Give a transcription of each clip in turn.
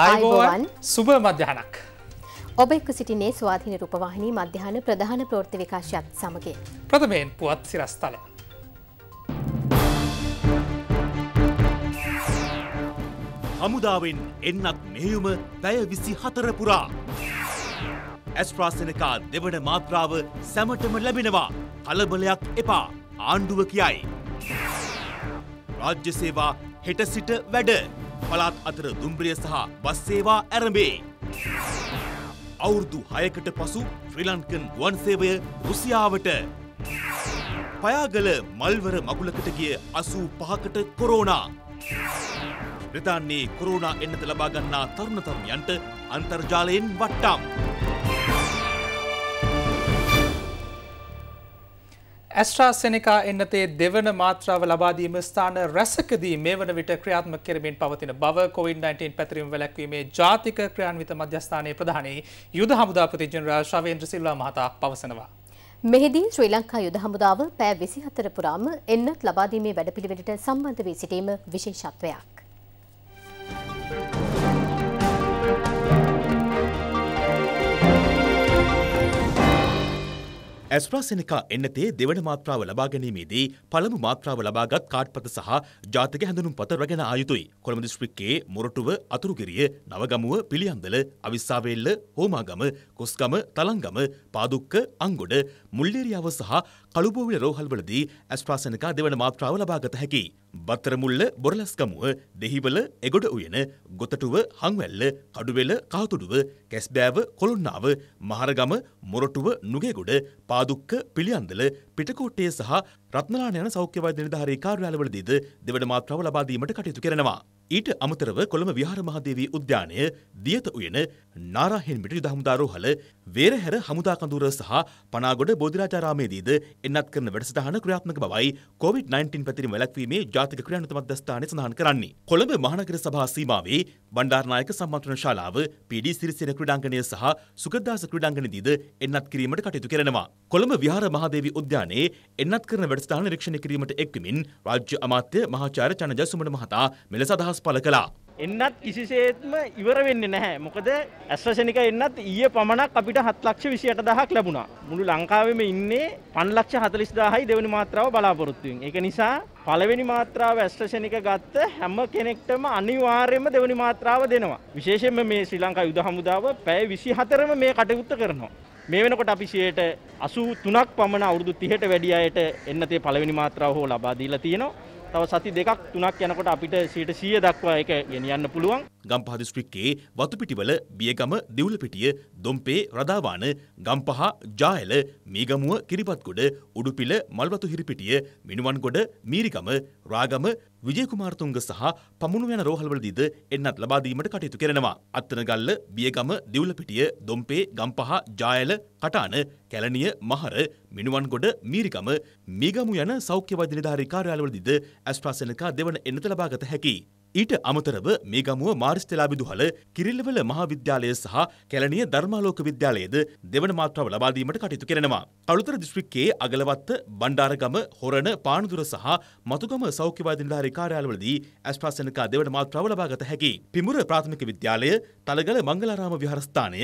අයිබෝවන් සුභ මධ්‍යහනක්. ඔබ එක්ක සිටිනේ ස්වාධීන රූපවාහිනී මධ්‍යහන ප්‍රධාන ප්‍රෘති විකාශයක්ත් සමගේ. ප්‍රථමයෙන් පුවත් සිරස්ථල. හමුදාවෙන් එන්නත් මෙයුම පැය විසි හතර පුරා. ඇස්ට්‍රාසනකා දෙවන මාත්‍රාව සැමටම ලැබෙනවා කලබලයක් එපා ආණ්ඩුව කියයි. රාජ්‍ය සේවා හෙට සිට වැඩ. පළාත් අතර දුම්රිය සහ බස් සේවා ඇරඹේ. අවුරුදු 6කට පසු ශ්‍රී ලංකන් ගුවන් සේවය රුසියාවට. පයාගල මල්වර මගුලකට ගිය 85කට කොරෝනා. බ්‍රතාන්නේ කොරෝනා එන්නත ලබා ගන්නා තරුණ තරුණියන්ට අන්තර්ජාලයෙන් වට්ටම්. ඇස්ට්‍රාසෙනකා එන්නතේ දෙවන මාත්‍රාව ලබාදීම ස්ථාන රැසකදී මේ වන විට ක්‍රියාත්මක කරමින් පවතින බව COVID-19 පැතිරීම වැළැක්වීමේ ජාතික ක්‍රියාන්විත මධ්‍යස්ථානයේ ප්‍රධානී යුද හමුදාපති ජෙනරාල් ශවේන්ද්‍ර සිල්වා මහතා පවසනවා. මෙහිදී ශ්‍රී ලංකා යුද හමුදාව පෑ 24 පුරාම එන්නත් ලබාදීමේ වැඩපිළිවෙලට සම්බන්ධ වී සිටීම විශේෂත්වයක්. ඇස්ප්‍රාසෙනකා එන්නතේ දෙවන මාත්‍රාව ලබා ගැනීමේදී පළමු මාත්‍රාව ලබාගත් කාඩ්පත සහ ජාතික හැඳුනුම් පත රැගෙන ආයුතුයි. කොළඹ දිස්ත්‍රික්කයේ මොරටුව, අතුරුගිරිය, නවගමුව, පිළියන්දල, අවිස්සාවේල්ල, හෝමාගම, කොස්ගම, තලංගම, පාදුක්ක, අංගොඩ, මුල්ලේරියාව සහ කළුබෝවිල රෝහල්වලදී ඇස්ප්‍රාසෙනකා දෙවන මාත්‍රාව ලබාගත හැකියි. බත්තරමුල්ල බොරලස්ගමුව දෙහිවල එගොඩ උයන ගොතටුව හංවැල්ල කඩුවෙල කාතුඩුව කැස්බෑව කොළොන්නාව මහරගම මොරටුව නුගේගොඩ පාදුක්ක පිළියන්දල පිටකෝට්ටේ සහ රත්නලාන යන සෞඛ්‍ය වෛද්‍ය නිලධාරී කාර්යාලවලදීද දෙවන මාත්‍රාව ලබා දීමට කටයුතු කරනවා. ඊට අමතරව කොළඹ විහාර මහදේවී උද්‍යානය දියත උයන නාරාහෙන්මිට යුද හමුදාරෝහල වේරහැර හමුදා කඳුර සහ පනාගොඩ බෝධිරාජාරාමේදීද එන්නත් කරන වැඩසටහන ක්‍රියාත්මක බවයි COVID-19 පැතිරීම වැළැක්වීමේ ජාතික ක්‍රියානුත මධ්‍යස්ථානය සඳහන් කරන්නේ. කොළඹ මහනගර සභා සීමාවේ බණ්ඩාරනායක සම්මන්ත්‍රණ ශාලාව PD සිරිසේන ක්‍රීඩාංගණය සහ සුගතදාස ක්‍රීඩාංගණයේදීද එන්නත් කිරීමට කටයුතු කරනවා. කොළඹ විහාර මහදේවී උද්‍යානය ස්ථානයේ එන්නත් කරන වැඩසටහන නිරීක්ෂණය කිරීමට එක්වමින් රාජ්‍ය අමාත්‍ය මහාචාර්ය චනජ සුමන මහතා මෙලෙස අදහස් පළ කළා. එන්නත් කිසිසේත්ම ඉවර වෙන්නේ නැහැ. මොකද ඇස්වසනික එන්නත් ඊයේ පමණක් අපිට 7 ලක්ෂ 28 දහයක් ලැබුණා. මුළු ලංකාවෙම ඉන්නේ 5 ලක්ෂ 40000යි දෙවෙනි මාත්‍රාව බලාපොරොත්තු වෙන. ඒක නිසා පළවෙනි මාත්‍රාව ඇස්වසනික ගත්ත හැම කෙනෙක්ටම අනිවාර්යයෙන්ම දෙවෙනි මාත්‍රාව දෙනවා. විශේෂයෙන්ම මේ ශ්‍රී ලංකා යුද හමුදාව පැය 24ම මේ කටයුත්ත කරනවා. මේ වෙනකොට අපි 83ක් පමණ අවුරුදු 30ට වැඩි අයට එන්නතේ පළවෙනි මාත්‍රාව හෝ ලබා දීලා තියෙනවා. තව සති දෙකක් තුනක් යනකොට අපිට 100 දක්වා ඒක ගෙනියන්න පුළුවන්. ගම්පහ දිස්ත්‍රික්කයේ වතුපිටිවල බියගම දිවුලපිටිය දොම්පේ රදාවාන ගම්පහ ජායල මීගමුව කිරිබත්ගොඩ උඩුපිල මල්වතු හිරිපිටිය මිනුවන්ගොඩ මීරිගම රාගම විජයකුමාර්තුංග සහ පමුණු යන රෝහල්වලදීද එන්නත් ලබා දීමට කටයුතු කරනවා. අත්තනගල්ල, බියගම, දිවුලපිටිය, දොම්පේ, ගම්පහ, ජායල, කටාන, කැලණිය, මහර, මිනුවන්ගොඩ, මීරිගම, මීගමු යන සෞඛ්‍ය වෛද්‍ය නිලධාරී කාර්යාලවලදීද ඇස්ට්‍රාසෙනකා දෙවන එන්නත ලබාගත හැකියි. ඊට අමතරව මේ ගමුව මාරිස්තලා විදුහල කිරිල්ලවල මහාවිද්‍යාලය සහ කැලණිය ධර්මාලෝක විද්‍යාලයේද දෙවන මාත්‍රාව ලබා දීමට කටයුතු කරනවා. කළුතර දිස්ත්‍රික්කයේ අගලවත්ත, බණ්ඩාරගම, හොරණ, පානදුර සහ මතුගම සෞඛ්‍යවාදී නිලධාරී කාර්යාලවලදී ඇස්ට්‍රාසෙනකා දෙවන මාත්‍රාව ලබාගත හැකි. පිමුර ප්‍රාථමික විද්‍යාලය, තලගල මංගලාරාම විහාරස්ථානය,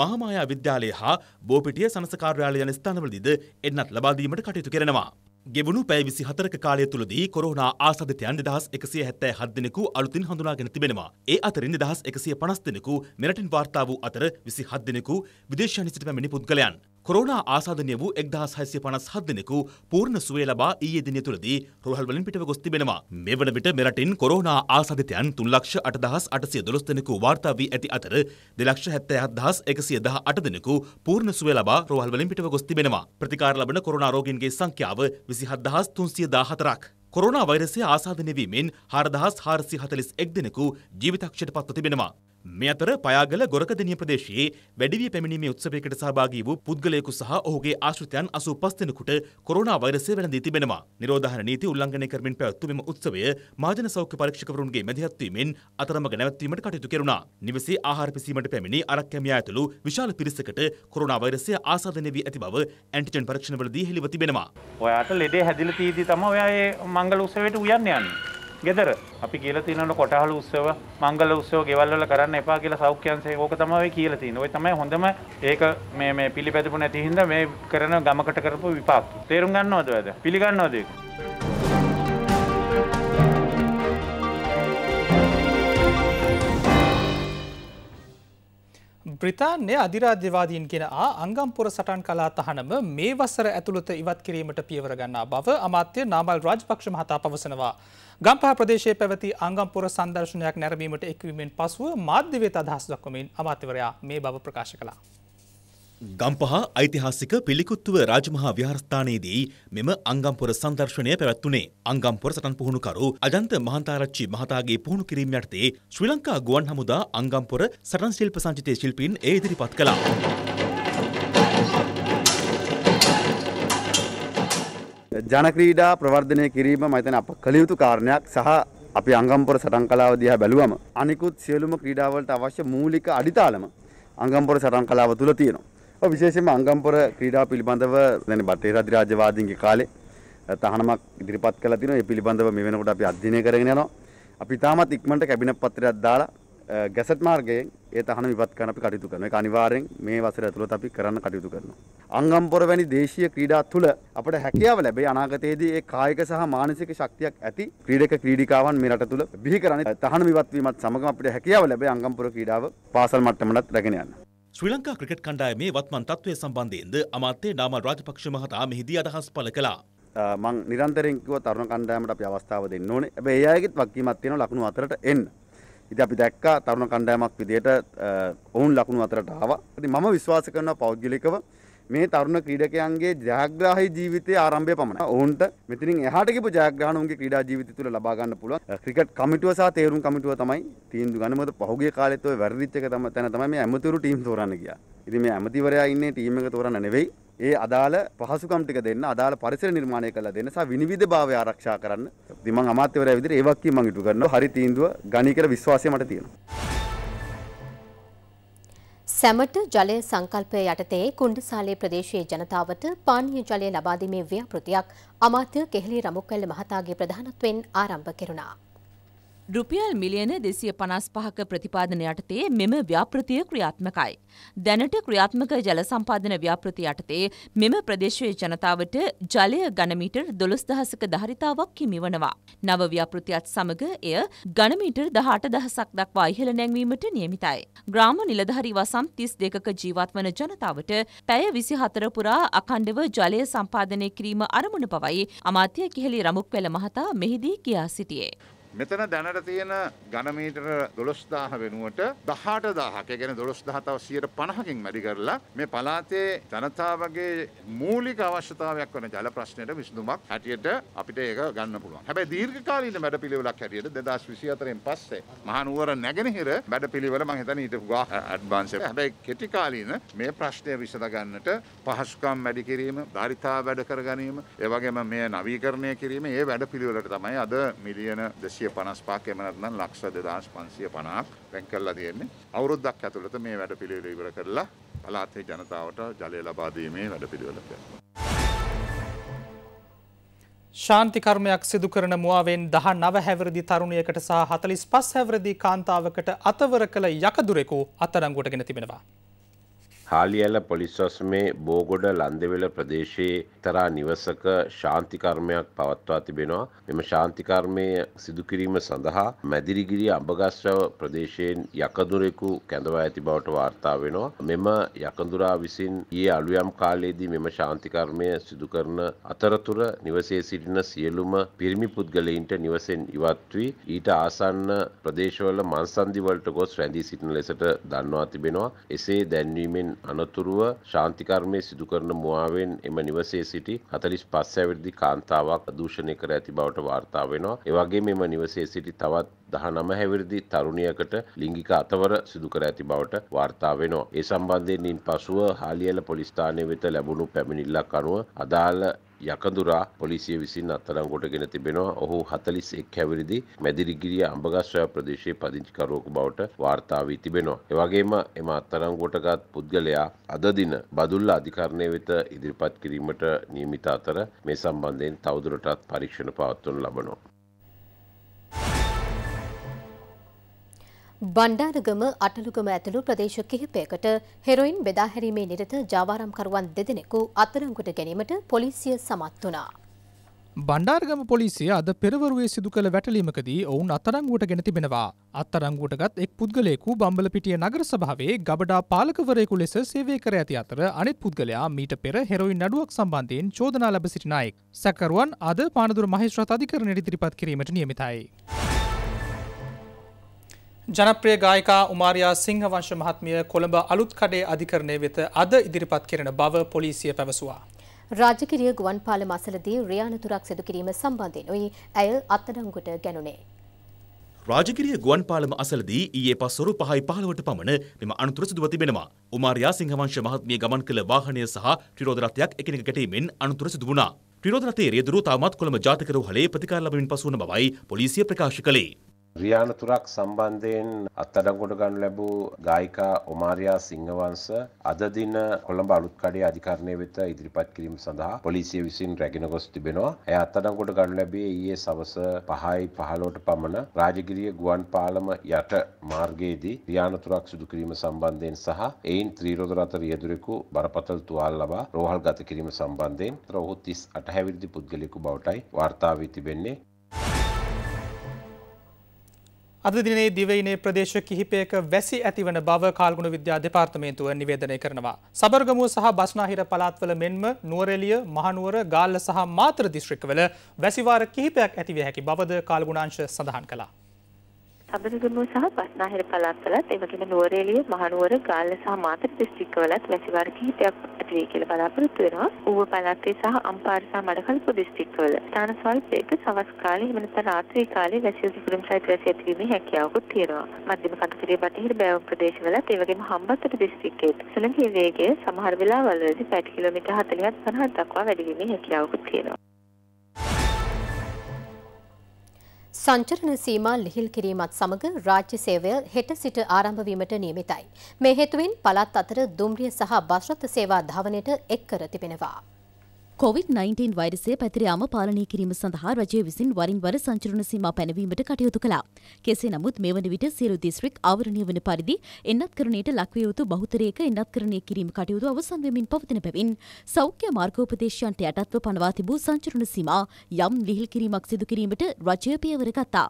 මහාමායා විද්‍යාලය හා බෝපිටිය සනස කාර්යාලය යන ස්ථානවලදීද එන්නත් ලබා දීමට කටයුතු කරනවා. ගෙවුණු පැය විසි හතරක කාලය තුළදී කොරෝනා ආසාධිතයන් දෙදහස් එකසිය හැත්තෑ හත් දෙනෙකු අලුතින් හඳුනාගෙන තිබෙනවා. ඒ අතරින් දෙදහස් එකසිය පනස් දෙනෙකු මෙරටින් වාර්තා වූ අතර විසි හත් දෙනෙකු විදේශයන් සිට පැමිණි පුද්ගලයන්. කොරෝනා ආසාධනය වූ එක්දහස් හයසිය පනස් හත් දෙනෙකු පූර්ණ සුවය ලබා ඊයේ දිනය තුළදී රෝහල් වලින් පිටව ගොස් තිබෙනවා. මෙවන විට මෙරටින් කොරෝනා ආසාධිතයන් තුන් ලක්ෂ අටදහස් අටසිය දොළොස් දෙනෙකු වාර්තා වී ඇති අතර දෙලක්ෂ හැත්තෑ හත්දහස් එකසිය දහ අට දෙනෙකු පූර්ණ සුවය ලබා රෝහල් වලින් පිටව ගොස් තිබෙනවා. ප්‍රතිකාර ලබන කොරෝනා රෝගීන්ගේ සංඛ්‍යාව විසිහත් දහස් තුන්සිය දාහතරක්. කොරෝනා වෛරසය ආසාධනය වීමෙන් 4441 දෙනෙකු ජීවිතක්ෂයට පත්ව තිබෙනවා. මේ අතර පයාගල ගොරකදෙනිය ප්‍රදේශයේ වැඩිවිය පැමිණීමේ උත්සවයකට සහභාගී වූ පුද්ගලයෙකු සහ ඔහුගේ ආශ්‍රිතයන් 85 දෙනෙකුට කොරෝනා වෛරසය වැළඳී තිබෙනවා. නිරෝධාහන නීති උල්ලංඝනය කරමින් පැවැත්වූ මෙම උත්සවය මාජන සෞඛ්‍ය පරීක්ෂකවරුන්ගේ මැදිහත් වීමෙන් අතරමඟ නැවැත්වීමට කටයුතු කෙරුණා. නිවසේ ආහාර පිසීමට පැමිණි අරක් කැමියා ඇතුළු විශාල පිරිසකට කොරෝනා වෛරසය ආසාදනය වී ඇති බව ඇන්ටිජන් පරීක්ෂණවලදී හෙළිව තිබෙනවා. ඔයාට ලෙඩේ හැදිලා තීදී තමයි ඔයා මේ මංගල උත්සවයට උයන්න යන්නේ. ගෙදර අපි කියලා තියෙනවනේ කොටහළු උත්සව මංගල උත්සව ගෙවල් වල කරන්න එපා කියලා සෞඛ්‍යංශය ඕක තමයි ඔය කියලා තියෙන්නේ. ඔය තමයි හොඳම ඒක මේ මේ පිළිපැදපු නැති හින්දා මේ කරන ගමකට කරපු විපාක. තේරුම් ගන්නවද ඔයද? පිළිගන්නවද ඒක? බ්‍රතාන්‍ය අධිරාජ්‍යවාදීන් කෙන අංගම්පොර සටන් කලා තහනම මේ වසර ඇතුළත ඉවත් කිරීමට පියවරගන්නා බව අමාත්‍ය නාමල් රාජපක්ෂ මහතා පවසනවා. ගම්පහ ප්‍රදේශය පැවති අංගම්පොර සංදර්ශනයක් නැරවීමට එක්වීමෙන් පසුව මාධ්‍යවේත අදහස් දක්වමින් අමාත්‍යවරයා මේ බව ප්‍රකාශ කලා. ගම්පහ ඓතිහාසික පිළිකුත්තුව රාජමහා විහාරස්ථානයේදී මෙම අංගම්පොර සංදර්ශනය පැවැත්වුණේ. අංගම්පොර සටන් පුහුණුකරු අජන්ත මහතාරච්චි මහතාගේ පුහුණු කිරීම යටතේ ශ්‍රී ලංකා ගුවන් හමුදා අංගම්පොර සටන් ශිල්ප සංචිතය ශිල්පීන් ඒ ඉදිරිපත් කළා. ජනක්‍රීඩා ප්‍රවර්ධනය කිරීම මතන අප කළ යුතු කාරණයක් සහ අපි අංගම්පොර සටන් කලාව දිහා බැලුවම අනිකුත් සියලුම ක්‍රීඩාවලට අවශ්‍ය මූලික අඩිතාලම අංගම්පොර සටන් කලාව තුළ තියෙනවා. විශේෂයෙන්ම අංගම්පොර ක්‍රීඩා පිළිබඳව يعني බටේ රාජ්‍යවාදීන්ගේ කාලේ තහනමක් ඉදිරිපත් කළා තිනවා. ඒ පිළිබඳව මේ වෙනකොට අපි අධ්‍යයනය කරගෙන යනවා. අපි තාමත් ඉක්මනට කැබිනට් පත්‍රයක් දාලා ගැසට් මාර්ගයෙන් ඒ තහනම් ඉවත් කරන අපි කටයුතු කරනවා. ඒක අනිවාර්යෙන් මේ වසර ඇතුළත අපි කරන්න කටයුතු කරනවා. අංගම්පොර වැනි දේශීය ක්‍රීඩා තුළ අපට හැකියාව ලැබේ අනාගතයේදී ඒ කායික සහ මානසික ශක්තියක් ඇති ක්‍රීඩක ක්‍රීඩිකාවන් මේ රට තුළ බිහි කරන්නේ තහනම් ඉවත් වීමත් සමග අපිට හැකියාව ලැබේ අංගම්පොර ක්‍රීඩාව පාසල් මට්ටමටත් රැගෙන යන්න. ශ්‍රී ලංකා ක්‍රිකට් කණ්ඩායමේ වත්මන් තත්ත්වය සම්බන්ධයෙන්ද අමාත්‍ය නාමල් රාජපක්ෂ මහතා මෙහිදී අදහස් පළ කළා. මං නිරන්තරයෙන් කිව්වා තරුණ කණ්ඩායමට අපි අවස්ථාව දෙන්න ඕනේ. හැබැයි ඒ අයගෙත් වගකීමක් තියෙනවා ලකුණු අතරට එන්න. ඉතින් අපි දැක්කා තරුණ කණ්ඩායමක් විදිහට ඔවුන් ලකුණු අතරට ආවා. ඉතින් මම විශ්වාස කරනවා පෞද්ගලිකව මේ තරුණ ක්‍රීඩකයන්ගේ ජයග්‍රාහි ජීවිතයේ ආරම්භය පමණයි. ඔවුන්ට මෙතනින් එහාට ගිහපු ජයග්‍රහණ ඔවුන්ගේ ක්‍රීඩා ජීවිතය තුළ ලබා ගන්න පුළුවන්. ක්‍රිකට් කමිටුව සහ තේරුම් කමිටුව තමයි තීන්දුව ගන්න. මොකද පහුගිය කාලෙත් ඔය වැරදිච්ච එක තමයි තැන තමයි මේ ඇමතිවරු ටීම් තෝරන්න ගියා. ඉතින් මේ ඇමතිවරයා ඉන්නේ ටීම් එක තෝරන්න නෙවෙයි. ඒ අදාළ පහසුකම් ටික දෙන්න අදාළ පරිසර නිර්මාණය කරලා දෙන්න සහ විනිවිදභාවය ආරක්ෂා කරන්න. ඉතින් මම අමාත්‍යවරයා විදිහට ඒ වක්කී මම ඉටු කරනවා. හරි තීන්දුව ගණී කියලා විශ්වාසය මට තියෙනවා. සැමට ජලය සංකල්පය යටතේ කුණ්ඩසාලේ ප්‍රදේශයේ ජනතාවට පානීය ජලය ලබාදීමේ ව්‍යාපෘතියක් අමාත්‍ය කෙහෙලි රමුක්කැල්ල මහතාගේ ප්‍රධානත්වයෙන් ආරම්භ කෙරුණා. රුපියල් මිලියන දෙසිය පනස් පහක ප්‍රතිපාදන යටතේ මෙම ව්‍යාපෘතිය ක්‍රියාත්මකයි. දැනට ක්‍රියාත්මක ජල සම්පාධන ව්‍යාපෘති යටතේ මෙම ප්‍රදේශයේ ජනතාවට ජලය ගනමීටර් දොළොස් දහසක ධරිතාවක් හිමිවනවා. නව ව්‍යාපෘතියත් සමඟ එය ගනමීටර් දහට දහසක් දක්වා ඉහළ නැංවීමට නියමිතයි. ග්‍රාම නිලධහරි වසම් තිස් දෙකක ජීවත්වන ජනතාවට පැය විසි හතරපුරා අකණ්ඩව ජලය සම්පාධනය කිරීම අරමුණ පවයි අමාත්‍ය කිහෙලි රමුක් පෙළ මහතා මෙහිදී කියා සිටියේ. මෙතන දැනට තියෙන ගණමීටර දොළොස්දාහ වෙනුවට දහට දාහක ගැන දොළොස්දාහතාව සියයට පණහකින් වැඩි කරලා මේ පලාතේ ජනතාවගේ මූලික අවශ්‍යතාවයක් වන ජල ප්‍රශ්නයට විසඳුමක් හැටියට අපිට ඒක ගන්න පුළුවන් හැබැයි දීර්ඝකාලීන වැඩ පිළිවෙලක් හැටියට දෙදස් විසි අතරෙන් පස්සේ මහනුවර නැගෙනහිර වැඩ පිළිවෙල මං හිතන ඊට ගා අඩ්වාන්ස හැබැයි කෙටිකාලීන මේ ප්‍රශ්නය විසඳ ගන්නට පහසුකම් වැඩි කිරීම ධරිතා වැඩ කර ගැනීම ඒවගේම මේ නවීකරණය කිරීම ඒ වැඩ පිළිවෙලට තමයි අද මිලියන දෙසි 600 55ක එහෙම නැත්නම් ලක්ෂ 2550ක් වෙන් කරලා තියෙන්නේ. අවුරුද්දක් ඇතුළත මේ වැඩපිළිවෙල ඉවර කරලා පළාතේ ජනතාවට ජලය ලබා දීමේ වැඩපිළිවෙලක් යනවා. ශාන්තිකර්මයක් සිදු කරන මුවාවෙන් දහ නව හැවරදි තරුණයකට සහ හතලිස් පස් හැවරදි කාන්තාවකට අතවර කළ යකදුරෙකු අත්තරංගුවටගෙන තිබෙනවා. හාලියල පොලිස්වස්මේ බෝගොඩ ලන්දවෙල ප්‍රදේශයේ තරා නිවසක ශාන්තිකර්මයක් පවත්වා තිබෙනවා. මෙම ශාන්තිකර්මය සිදුකිරීම සඳහා මැදිරිගිරි අඹගස්ව ප්‍රදේශයෙන් යකදුරෙකු කැඳවා ඇති බවට වාර්තා වෙනවා. මෙම යකඳුරා විසින් ඒ අලුයම් කාලයේදී මෙම ශාන්තිකර්මය සිදුකරන අතරතුර නිවසේ සිටින සියලුම පිරිමි පුද්ගලයින්ට නිවසෙන් ඉවත් වී ඊට ආසන්න ප්‍රදේශවල මන්සන්දිවලට ගොස් රැඳී සිටින ලෙසට දන්වා තිබෙනවා. එසේ දැන්වීමෙන් අනතුරුව ශාන්තිකර්මය සිදුකරන මුවාවෙන් එම නිවසේ සිටි හතලිස් පස් ඇවිරදි කාන්තාවක් දූෂණය කර ඇති බවට වාර්තා වෙනවා. එවගේ මෙම නිවසේ සිටි තවත් දහ නම හැවිරදි තරුණියකට ලිංගික අතවර සිදුකර ඇති බවට වාර්තා වෙනවා. ඒ සම්බන්ධයෙන් ඉන් පසුව හාලියල පොලිස්ථානය වෙත ලැබුණු පැමිණිල්ලක් අනුව අදාළ යකඳුරා පොලිසිය විසින් අත්තරංගොටගෙන තිබෙනවා ඔහු හතලිස් එක් හැවිරිදි මැදිරිගිරිය අඹගස්වය ප්‍රදේශයේ පදිංචිකරුවකු බවට වාර්තාාවී තිබෙනවා. එවගේම එම අත්තරංගොටගත් පුද්ගලයා අදදින බදුල්ල අධිකරණය වෙත ඉදිරිපත් කිරීමට නියමිත අතර මේ සම්බන්ධයෙන් තවදුරටත් පරීක්ෂණ පවත්වනු ලබනවා. බණ්ඩාරගම අටලුගම ඇතුළු ප්‍රදේශ කිහිපයකට හෙරොයින් බෙදාහැරීමේ නිරත ජාවාරම්කරුවන් දෙදෙනෙකු අත්තරංකුට ගැනීමට පොලිසිය සමත් වුණා. බණ්ඩාර්ගම පොලිසිය අද පෙරවරුවේ සිදු කළ වැටලීමකදී ඔවුන් අත්තරංගුවට ගෙන තිබෙනවා. අත්තරංගුවටගත් එක් පුද්ගලයෙකු බම්බලපිටිය නගර සභාවේ ගබඩා පාලකවරයෙකු ලෙස සේවය කර ඇති අතර අනෙත් පුද්ගලයා මීට පෙර හෙරොයින් නඩුවක් සම්බන්ධයෙන් චෝදනා ලැබ සිටිනායෙක්. සැකරුවන් අද පානදුර මහේස්ත්‍රාත් අධිකරණයට ඉදිරිපත් කිරීමට නියමිතයි. ජනප්‍රිය ගායිකා උමාරයා සිංහවංශ මහත්මිය කොළඹ අලුත් කඩේ අධිකරණය වෙත අද ඉදිරිපත් කරන බව පොලිසිය පැවසුවා. රාජකිරිය ගුවන්පාල මසලදී රියානතුරක් සිදු කිරීම සම්බන්ධයෙන් ඔයි ඇය අත්අඩංගුවට ගැනුනේ. රාජකිරිය ගුවන්පාලම අසලදී ඊයේ පස්වරු පහයි පහළවට පමණ මෙම අනතුර සිදුව තිබෙනවා. උමාරයා සිංහවංශ මහත්මිය ගමන් කළ වාහනය සහ ත්‍රිරෝද රථයක් එකිනෙක ගැටීමෙන් අනතුර සිදු වුණා. ත්‍රිරෝද රථයේ රියදුරු තාමත් කොළඹ ජාතික රෝහලේ ප්‍රතිකාර ලැබමින් පසු වන බවයි පොලිසිය ප්‍රකාශ කළේ. රියාන තුරක් සම්බන්ධයෙන් අත්අඩංගොඩ ගන්න ලැබූ ගායිකා ඔමාරයා සිංහවංශ අද දින කොළඹ අලුත් කඩේ අධිකරණය වෙත ඉදිරිපත් කිරීම සඳහා පොලිසිය විසින් රැගෙන ගොස් තිබෙනවා. ඇය අත්අඩංගොඩ ගන්න ලැබේ ඊයේ සවස 5යි 15ට පමණ රාජගිරිය ගුවන්පාලම යට මාර්ගයේදී රියාන තුරක් සිදු කිරීම සම්බන්ධයෙන් සහ එයින් ත්‍රිරෝද රථ රියදුරෙකු බරපතල තුවාල ලබා රෝහල් ගත කිරීම සම්බන්ධයෙන් ඔහු 38 හැවිරිදි පුද්ගලයෙකු බවටයි වාර්තා වී තිබෙන්නේ. අද දිනේ දිවයිනේ ප්‍රදේශ කිහිපයක වැසි ඇතිවන බව කාල්ගුණ විද්‍යා දෙපාර්තමේන්තුව නිවේදනය කරනවා. සබර්ගමුව සහ බස්නාහිර පළාත්වල මෙන්ම නුවරඑළිය, මහනුවර, ගාල්ල සහ මාතර දිස්ත්‍රික්කවල වැසිවාර කිහිපයක් ඇතිවිය හැකි බවද කාල්ගුණාංශ සඳහන් කළා. සබරගමුව සහ පස්නාහිර පළාත්වලත් එවැගේම නුවරඑළිය මහනුවර ගාල්ල සහ මාතර දිස්ත්‍රික්කවලත් වැසි වර්ග කිහිපයක් ඇති වෙයි කියලා බලාපොරොත්තු වෙනවා. ඌව පළාතේ සහ අම්පාර සහ මඩකලපුව දිස්ත්‍රික්කවල ස්ථාන ස්වල්පයක සවස් කාලේ එහෙම නැත්නම් රාත්‍රී කාලේ වැසි සිකුරුම් සහිත වැසි ඇතිවීමේ හැකියාවකුත් තියෙනවා. මධ්‍යම කඳපිරිය බටහිර බෑවුම් ප්‍රදේශවලත් එවැගේම හම්බන්තොට දිස්ත්‍රික්කයේත් සුළඟේ වේගය සමහර වෙලාවලදී පැය කිලෝමීටර් 40ක් 50ක් දක්වා වැඩි වීමේ හැකියාවකුත් තියෙනවා. සංචරණ සීමා ලිහිල් කිරීමත් සමග රාජ්‍ය සේවය හෙට සිට ආරම්භ වීමට නියමිතයි. මේ හේතුවෙන් පළාත් අතර දුම්රිය සහ බස් රථ සේවා ධාවනයට එක් කර තිබෙනවා. කොවිD-19 වෛරසය පැතිර යාම පාලනය කිරීම සඳහා රජය විසින් වරින් වර සංචරණ සීමා පැනවීමට කටයුතු කළා. කෙසේ නමුත් මේ වන විට සියලු දිස්ත්‍රික් ආවරණය වන පරිදි එන්නත්කරණයට ලක්විය යුතු බහුතරයක එන්නත්කරණය කිරීම කටයුතු අවසන් වෙමින් පවතින බැවින් සෞඛ්‍ය මාර්ගෝපදේශයන්ට යටත්ව පනවා තිබූ සංචරණ සීමා යම් ලිහිල් කිරීමක් සිදු කිරීමට රජය පියවර ගත්තා.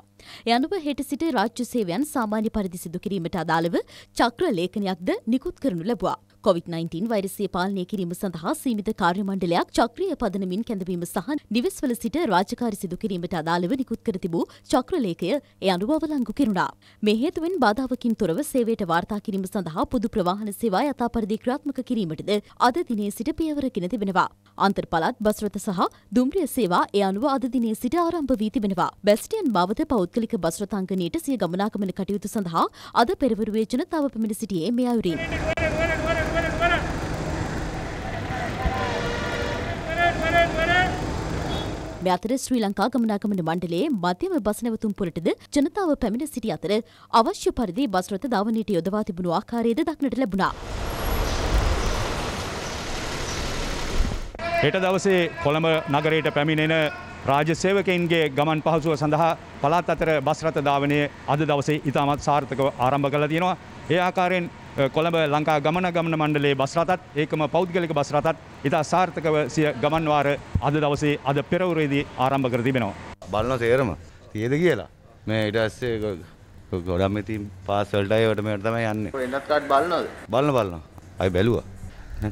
යනුව හෙට සිට රාජ්‍ය සේවයන් සාමාන්‍ය පරිදි සිදු කිරීමට අදාළව චක්‍ර ලේඛනයක්ද නිකුත් කරනු ලැබුවා. කොවිD-19 වෛරසය පාලනය කිරීම සඳහා සීමිත කාර්යමණ්ඩලයක් චක්‍රීය පදනමින් කැඳවීම සහ නිවෙස්වල සිට රාජකාරි සිදු කිරීමට අදාළව නිකුත් කර තිබූ චක්‍රලේඛය ඒ අනුව අවලංගු කෙරුණා. මේ හේතුවෙන් බාධාවකින් තොරව සේවයට වාර්තා කිරීම සඳහා පොදු ප්‍රවාහන සේවා යථා පරිදි ක්‍රියාත්මක කිරීමටද අද දිනේ සිට පියවරගෙන තිබෙනවා. අන්තර් පළාත් බස් රථ සහ දුම්රිය සේවා ඒ අනුව අද දිනේ සිට ආරම්භ වී තිබෙනවා. බැස්ටියන් මාවත පෞද්ගලික බස් රථාංගණයට සිය ගමනාගමන කටයුතු සඳහා අද පෙරවරුවේ ජනතාව පැමිණ සිටියේ මේ අයුරින්. මේ අතර ශ්‍රී ලංකා ගමනාගමන මණ්ඩලයේ මධ්‍යම බස් නැවතුම් පුරටද ජනතාව පැමිණ සිටි අතර අවශ්‍ය පරිදි බස් රථ ධාවනයට යොදවා තිබුණු ආකාරයද දක්නට ලැබුණා. හෙට දවසේ කොළඹ නගරයට පැමිණෙන රාජ්‍ය සේවකයන්ගේ ගමන් පහසුව සඳහා පළාත් අතර බස් රථ ධාවනය අද දවසේ ඉතාමත් සාර්ථකව ආරම්භ කළා තියෙනවා. ඒ ආකාරයෙන් කොළඹ ලංකා ගමන ගමන මණ්ඩලේ බස් රථත් ඒකම පෞද්ගලික බස් රථත් ඉතා සාර්ථකව සිය ගමන් වාර අද දවසේ අද පෙරවරුවේදී ආරම්භ කර තිබෙනවා. බලන තේරම තියද කියලා මේ ඊට පස්සේ ගොඩක් ඉතින් පාස්වලට ඒවට මේවට තමයි යන්නේ. එන්නත් කාඩ් බලනවද? බලන බලන. අය බැලුවා.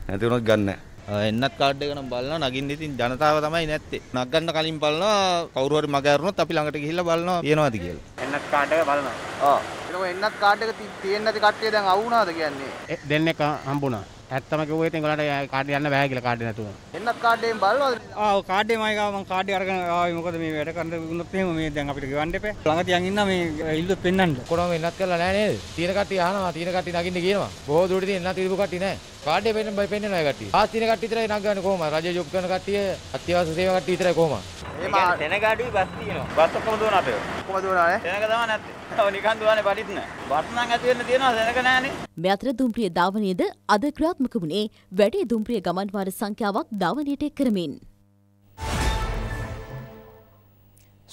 නැති වුණොත් ගන්න නැහැ. එන්නත් කාඩ් එක නම් බලනවා නගින්න ඉතින් ජනතාව තමයි නැත්තේ. නගන්න කලින් බලනවා කවුරු හරි මග අරුණොත් අපි ළඟට ගිහිල්ලා බලනවා තියනවාද කියලා. එන්නත් කාඩ් එක බලනවා. ආ ඔය එන්නත් කාඩ් එක තියෙන්නේ නැති කට්ටිය දැන් අවු වුණාද කියන්නේ දෙන්නෙක් හම්බුණා ඇත්තම කිව්වොත් එංගලට කාඩ් යන්න බෑ කියලා කාඩ් නැතුව එන්නත් කාඩ් එකෙන් බලනවද ආව කාඩේ මම ගාව මම කාඩේ අරගෙන ආවේ මොකද මේ වැඩ කරන්න වුණොත් එහෙම මේ දැන් අපිට ගෙවන්න එපා ළඟ තියන් ඉන්න මේ ඉල්ලුව පෙන්වන්න කොරම වෙනත් කරලා නැහැ නේද තීන කට්ටිය අහනවා තීන කට්ටිය නගින්න කියනවා බොහෝ දුරට තියෙන තීරු කට්ටිය නැහැ කාඩේ පෙන්න බයි පෙන්නන අය කට්ටිය ආ තීන කට්ටිය විතරයි නගන්නේ කොහොම රජය ජොබ් කරන කට්ටිය අත්‍යවශ්‍ය සේවා කට්ටිය විතරයි කොහොම එහෙම තැනගාඩුයි බස් තියෙනවා බස් ඔක්කොම දුවන අපේ ඔක්කොම දුවනානේ තැනක තමයි නැත්තේ නිකන් දුවන්නේ බඩිත් නෑ. වර්තනම් ඇති වෙන්න තියනවා දැනක නෑනේ. මේ අතර දුම්රිය ධාවනයේද අද ක්‍රියාත්මක වුණේ වැඩි දුම්රිය ගමන්වාර සංඛ්‍යාවක් ධාවනයට එක් කරමින්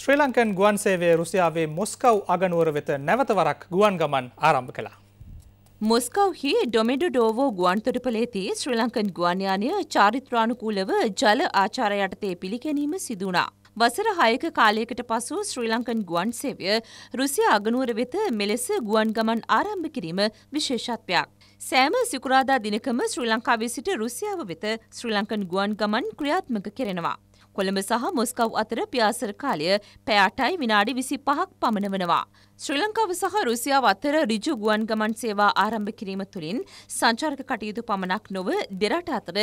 ශ්‍රී ලංකන් ගුවන් සේවය රුසියාවේ මොස්කව් අගනුවර වෙත නැවත වරක් ගුවන් ගමන් ආරම්භ කළා. මොස්කව්හි ඩොමෙඩ ඩෝවෝ ගුවන්තොටපලේති ශ්‍රී ලංකන් ගුවන්යානය චාරිත්‍රානුකූලව ජල ආචාර යටතේ පිළිගැනීම සිදුනා. වසර හයක කාලයකට පසු ශ්‍රී ලංකන් ගුවන් සේවය රුසිය අගනුවර වෙත මෙලෙස ගුවන් ගමන් ආරම්භ කිරීම විශේෂත්වයක්. සෑම සිකුරාදා දිනකම ශ්‍රී ලංකාවේ සිට රුසියාව වෙත ශ්‍රී ලංකන් ගුවන් ගමන් ක්‍රියාත්මක කෙරෙනවා. කොළඹ සහ මොස්කව් අතර ප්‍යාසර කාලය පැය 8යි විනාඩි 25ක් පමණ වෙනවා. ශ්‍රී ලංකාව සහ රුසියාව අතර ඍජු ගුවන් ගමන් සේවා ආරම්භ කිරීම තුළින් සංචාරක කටයුතු පමණක් නොව දෙරට අතර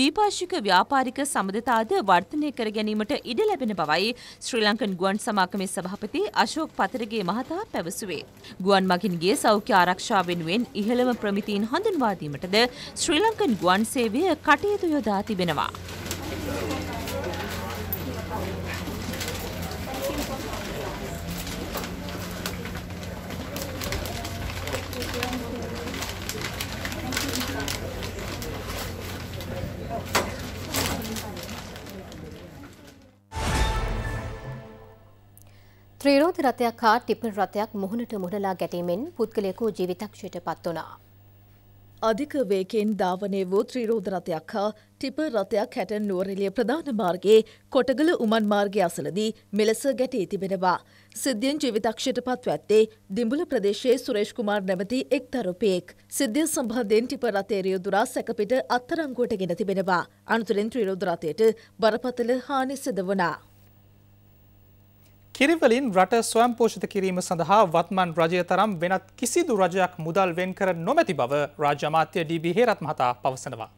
දීපාර්ශික ව්‍යාපාරික සම්බන්ධතාද වර්ධනය කර ගැනීමට ඉඩ ලැබෙන බවයි ශ්‍රී ලංකන් ගුවන් සමාගමේ සභාපති අශෝක් පතරගේ මහතා පැවසුවේ. ගුවන් මගින්ගේ සෞඛ්‍ය ආරක්ෂා වෙනුවෙන් ඉහළම ප්‍රමිතීන් හඳුන්වා දීමටද ශ්‍රී ලංකන් ගුවන් සේවය කටයුතු යොදා තිබෙනවා. ත්‍රීරෝධ රථයක් හා ටිපර් රථයක් මුහුණට මුහුණලා ගැටීමෙන් පුද්ගලයෙකු ජීවිතක්ෂයට පත් වුණා. අධික වේකෙන් ධාවනය වූ ත්‍රීරෝධ රථයක් හා ටිපර් රථයක් හැටන් නුවරලිය ප්‍රධාන මාර්ගයේ කොටගල උමන් මාර්ගය අසලදී මෙලෙස ගැටී තිබෙනවා. සිද්ධියෙන් ජීවිතක්ෂයට පත්ව ඇත්තේ දිඹුල ප්‍රදේශයේ සුරේෂ් කුමාර් නැමති එක් තරුපියෙක්. සිද්ධිය සම්බන්ධයෙන් ටිපර් රථයේ රියදුරා සැකපිට අත්තරංගුවට ගෙන තිබෙනවා. අනතුරෙන් ත්‍රීරෝධ රථයට බරපතල හානි සිදු වුණා. කිරිවලින් රට ස්වයම්පෝෂිත කිරීම සඳහා වත්මන් රජය තරම් වෙනත් කිසිදු රජයක් මුදල් වෙන් කර නොමැති බව රාජ්‍යමාත්‍ය ඩීබී හේරත් මහතා පවසනවා.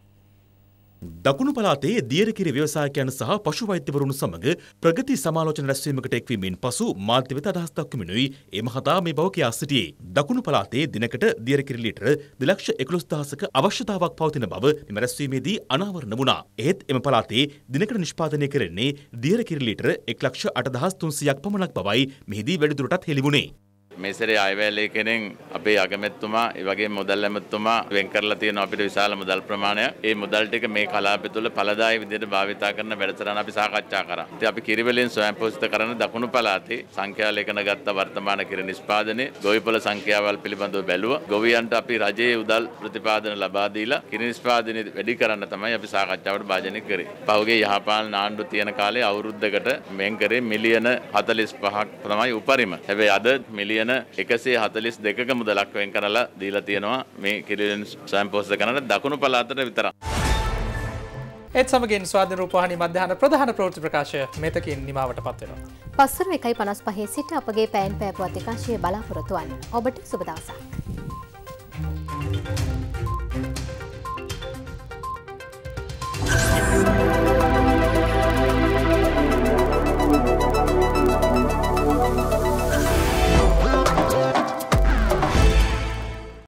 දකුණු පළාතේ දියරකිරි ව්‍යවසායකයන් සහ පශු වෛද්‍යවරුන් සමග ප්‍රගති සමාලෝචන රැස්වීමකට එක්වීමෙන් පසු මාධ්‍ය වෙත අදහස් දක්වමිනුයි ඒ මහතා මේ බව කියා සිටියේ. දකුණු පළාතේ දිනකට දියරකිරි ලීටර 211000ක අවශ්‍යතාවක් පවතින බව මෙම රැස්වීමේදී අනාවරණ වුණා. එහෙත් එම පළාතේ දිනකට නිෂ්පාදනය කරන්නේ දියරකිරි ලීටර 108300ක් පමණක් බවයි මෙහිදී වැඩිදුරටත් හෙළි වුණේ. මේසරේ අයවැලේ කෙනෙන් අපේ අගමැත්තුමා ඒ වගේ මුදල් ඇමැත්තුමා වෙන් කරලා තියෙන අපිට විශාල මුදල් ප්‍රමාණය. ඒ මුදල් ටික මේ කලාපය තුළ ඵලදායී විදිහට භාවිත කරන වැඩසටහන අපි සාකච්ඡා කරා. ඉතින් අපි කිරිවලින් ස්වයංපෝෂිත කරන දකුණු පළාතේ සංඛ්‍යා ලේඛන ගත්ත වර්තමාන කිරි නිෂ්පාදනයේ ගොවිපළ සංඛ්‍යාවල් පිළිබඳව බැලුවා. ගොවියන්ට අපි රජයේ උදල් ප්‍රතිපාදන ලබා දීලා කිරි නිෂ්පාදනය වැඩි කරන්න තමයි අපි සාකච්ඡාවට භාජනය කරේ. පහුගිය යහපාලන ආණ්ඩුව තියෙන කාලේ අවුරුද්දකට මෙන් කරේ මිලියන 45ක් තමයි උපරිම. හැබැයි අද මිලියන ගැන එකසේ හතලිස් දෙකක මුදලක් වෙන් කරලා දීලා තියෙනවා මේ කිරිලෙන් සම්පෝස්ස කරන්න දකුණු පළාතට විතර. ඒත් සමගින් ස්වාධ රූපහනි මධ්‍යහන ප්‍රධාන ප්‍රෘති ප්‍රකාශය මෙතකින් නිමාවට පත්වෙනවා. පස්සර එකයි පනස් පහේ සිට අපගේ පෑන් පෑපුවත් එකංශය බලාපොරොතුවන් ඔබට සුබදවසක්. Thank you.